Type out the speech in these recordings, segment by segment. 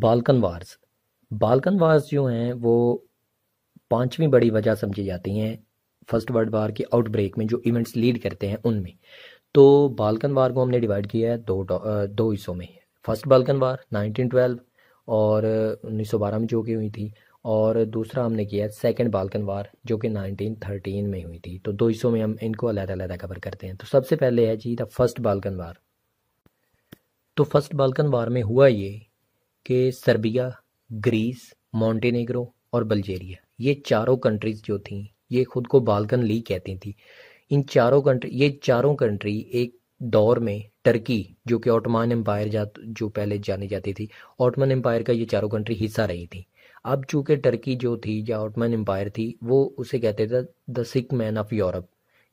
बालकन wars बालकन wars जो हैं वो पांचवी बड़ी वजह समझी जाती हैं फर्स्ट वर्ल्ड वार के आउटब्रेक में जो इवेंट्स लीड करते हैं उनमें तो बालकन वार को हमने डिवाइड किया है दो दो हिस्सों में फर्स्ट बालकन वार 1912 और 1912 में जो कि हुई थी और दूसरा हमने किया है सेकेंड बालकन वार जो कि 1913 में हुई थी तो दो हिस्सों में हम इनको अलग-अलग कवर करते हैं तो सबसे पहले है जी द फर्स्ट बालकन वार तो फर्स्ट बालकन वार में हुआ ये कि सर्बिया ग्रीस मॉन्टेनेगरो और बल्जेरिया ये चारों कंट्रीज़ जो थी ये खुद को बालकन लीग कहती थी इन चारों कंट्री ये चारों कंट्री एक दौर में टर्की जो कि ऑटोमान एम्पायर जा जो पहले जानी जाती थी ऑटोमन एम्पायर का ये चारों कंट्री हिस्सा रही थी अब चूंकि टर्की जो थी या ऑटोमन एम्पायर थी वो उसे कहते थे the sick man of Europe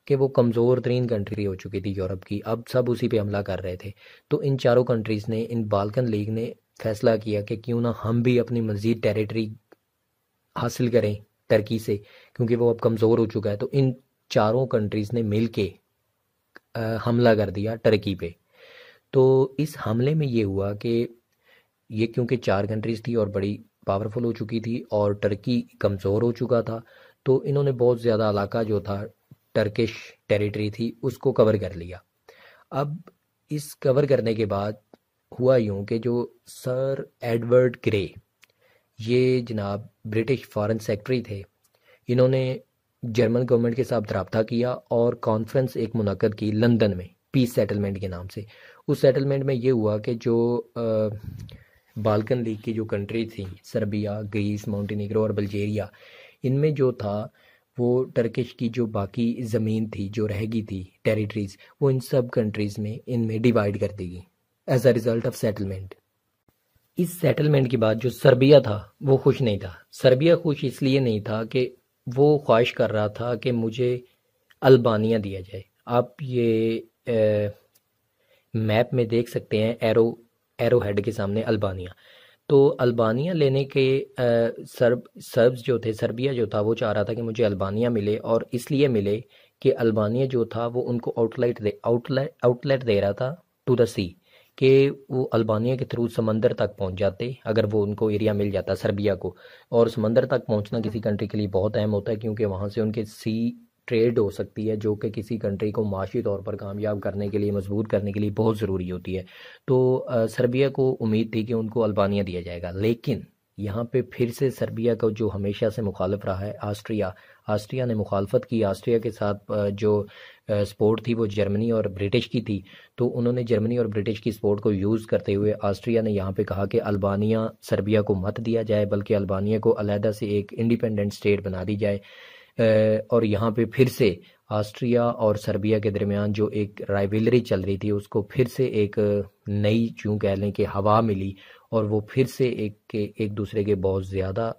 कि वो कमज़ोर तरीन कंट्री हो चुकी थी यूरोप की अब सब उसी पे हमला कर रहे थे तो इन चारों कंट्रीज़ ने इन बालकन लीग ने फैसला किया कि क्यों ना हम भी अपनी मज़ीद टेरिटरी हासिल करें टर्की से क्योंकि वो अब कमज़ोर हो चुका है तो इन चारों कंट्रीज़ ने मिल के हमला कर दिया टर्की पे तो इस हमले में ये हुआ कि ये क्योंकि चार कंट्रीज़ थी और बड़ी पावरफुल हो चुकी थी और टर्की कमज़ोर हो चुका था तो इन्होंने बहुत ज़्यादा इलाका जो था टर्किश टेरिटरी थी उसको कवर कर लिया अब इस कवर करने के बाद हुआ यूँ कि जो सर एडवर्ड ग्रे ये जनाब ब्रिटिश फॉरेन सेक्रेटरी थे इन्होंने जर्मन गवर्नमेंट के साथ रबता किया और कॉन्फ्रेंस एक मुनद की लंदन में पीस सेटलमेंट के नाम से उस सेटलमेंट में ये हुआ कि जो बालकन लीग की जो कंट्री थी सर्बिया ग्रीस माउंटेनिग्रो और बल्जेरिया इनमें जो था वो टर्किश की जो बाकी ज़मीन थी जो रह गई थी टेरिटरीज़ वो इन सब कंट्रीज़ में इनमें डिवाइड कर दी गई as a result of settlement इस सेटलमेंट के बाद जो सर्बिया था वो खुश नहीं था सर्बिया खुश इसलिए नहीं था कि वो ख्वाहिश कर रहा था कि मुझे अल्बानिया दिया जाए आप ये ए, मैप में देख सकते हैं एरो एरो हेड के सामने अल्बानिया तो अल्बानिया लेने के सर्ब सर्ब्स जो थे सर्बिया जो था वो चाह रहा था कि मुझे अल्बानिया मिले और इसलिए मिले कि अल्बानिया जो था वो उनको आउटलेट दे आउटलेट आउटलेट दे रहा था टू द सी कि वो अल्बानिया के थ्रू समंदर तक पहुंच जाते अगर वो उनको एरिया मिल जाता सर्बिया को और समंदर तक पहुंचना हाँ। किसी कंट्री के लिए बहुत अहम होता है क्योंकि वहाँ से उनके सी ट्रेड हो सकती है जो कि किसी कंट्री को माशी तौर पर कामयाब करने के लिए मजबूत करने के लिए बहुत ज़रूरी होती है तो सर्बिया को उम्मीद थी कि उनको अल्बानिया दिया जाएगा लेकिन यहाँ पे फिर से सर्बिया का जो हमेशा से मुखालफ रहा है आस्ट्रिया आस्ट्रिया ने मुखालफत की आस्ट्रिया के साथ जो सपोर्ट थी वो जर्मनी और ब्रिटिश की थी तो उन्होंने जर्मनी और ब्रिटिश की सपोर्ट को यूज़ करते हुए ऑस्ट्रिया ने यहाँ पे कहा कि अल्बानिया सर्बिया को मत दिया जाए बल्कि अल्बानिया को अलहदा से एक इंडिपेंडेंट स्टेट बना दी जाए और यहाँ पे फिर से ऑस्ट्रिया और सर्बिया के दरमियान जो एक राइवलरी चल रही थी उसको फिर से एक नई चूँ कह लें कि हवा मिली और वो फिर से एक के एक दूसरे के बहुत ज़्यादा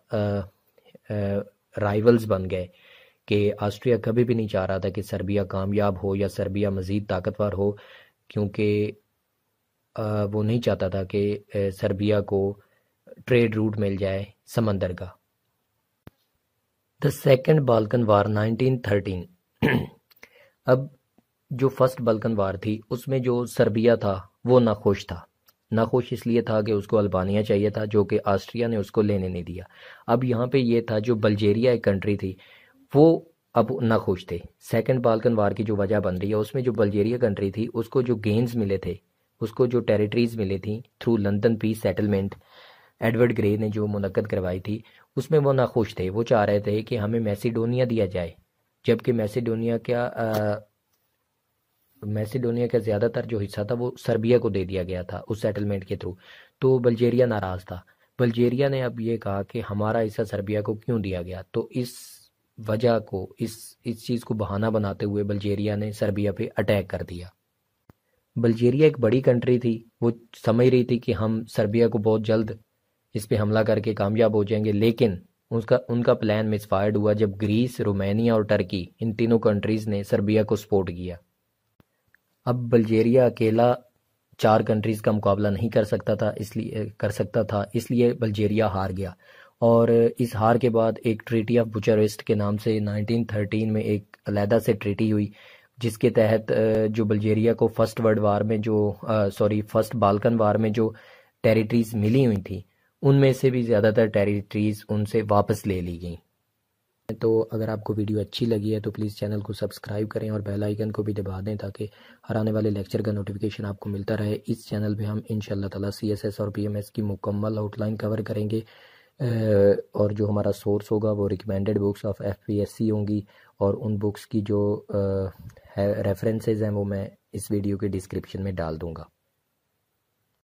राइवल्स बन गए कि ऑस्ट्रिया कभी भी नहीं चाह रहा था कि सर्बिया कामयाब हो या सर्बिया मज़ीद ताकतवर हो क्योंकि वो नहीं चाहता था कि सर्बिया को ट्रेड रूट मिल जाए समंदर का द सेकेंड बाल्कन वार 1913 अब जो फर्स्ट बाल्कन वार थी उसमें जो सर्बिया था वो नाखुश था नाखुश इसलिए था कि उसको अल्बानिया चाहिए था जो कि ऑस्ट्रिया ने उसको लेने नहीं दिया अब यहाँ पे ये था जो बल्जेरिया एक कंट्री थी वो अब ना खुश थे सेकंड बालकन वार की जो वजह बन रही है उसमें जो बल्जेरिया कंट्री थी उसको जो गेंस मिले थे उसको जो टेरिटरीज मिली थी through London peace settlement Edward Grey ने जो मुनद करवाई थी उसमें वो ना खुश थे वो चाह रहे थे कि हमें मैसीडोनिया दिया जाए जबकि मैसीडोनिया का मैसीडोनिया का ज़्यादातर जो हिस्सा था वो सर्बिया को दे दिया गया था उस सेटलमेंट के थ्रू तो बल्जेरिया नाराज़ था बल्जेरिया ने अब ये कहा कि हमारा हिस्सा सर्बिया को क्यों दिया गया तो इस वजह को इस इस चीज़ को बहाना बनाते हुए बल्जेरिया ने सर्बिया पे अटैक कर दिया बल्जेरिया एक बड़ी कंट्री थी वो समझ रही थी कि हम सर्बिया को बहुत जल्द इस पर हमला करके कामयाब हो जाएंगे लेकिन उसका उनका प्लान मिसफायर्ड हुआ जब ग्रीस रोमानिया और टर्की इन तीनों कंट्रीज़ ने सर्बिया को सपोर्ट किया अब बल्जेरिया अकेला चार कंट्रीज़ का मुकाबला नहीं कर सकता था इसलिए कर सकता था इसलिए बल्जेरिया हार गया और इस हार के बाद एक ट्रीटी ऑफ बुचारेस्ट के नाम से 1913 में एक अलहदा से ट्रीटी हुई जिसके तहत जो बल्जेरिया को फर्स्ट वर्ल्ड वार में जो सॉरी फर्स्ट बालकन वार में जो टेरिटरीज मिली हुई थी उनमें से भी ज़्यादातर टेरिटरीज उनसे वापस ले ली गई तो अगर आपको वीडियो अच्छी लगी है तो प्लीज़ चैनल को सब्सक्राइब करें और बेल आइकन को भी दबा दें ताकि हर आने वाले लेक्चर का नोटिफिकेशन आपको मिलता रहे इस चैनल पे हम इन ताला सीएसएस और पीएमएस की मुकम्मल आउटलाइन कवर करेंगे और जो हमारा सोर्स होगा वो recommended books of F P S C होंगी और उन बुक्स की जो रेफरेंसेज हैं वो मैं इस वीडियो के डिस्क्रिप्शन में डाल दूँगा